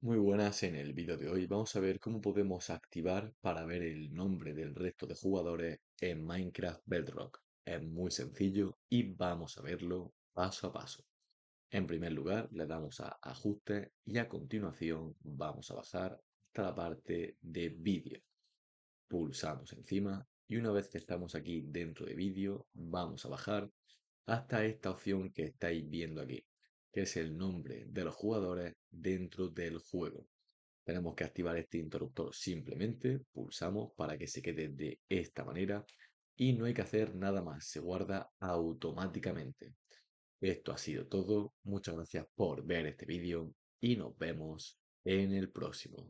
Muy buenas, en el vídeo de hoy vamos a ver cómo podemos activar para ver el nombre del resto de jugadores en Minecraft Bedrock. Es muy sencillo y vamos a verlo paso a paso. En primer lugar le damos a ajuste y a continuación vamos a bajar hasta la parte de vídeo. Pulsamos encima y una vez que estamos aquí dentro de vídeo vamos a bajar hasta esta opción que estáis viendo aquí, que es el nombre de los jugadores dentro del juego. Tenemos que activar este interruptor simplemente, pulsamos para que se quede de esta manera y no hay que hacer nada más, se guarda automáticamente. Esto ha sido todo, muchas gracias por ver este vídeo y nos vemos en el próximo.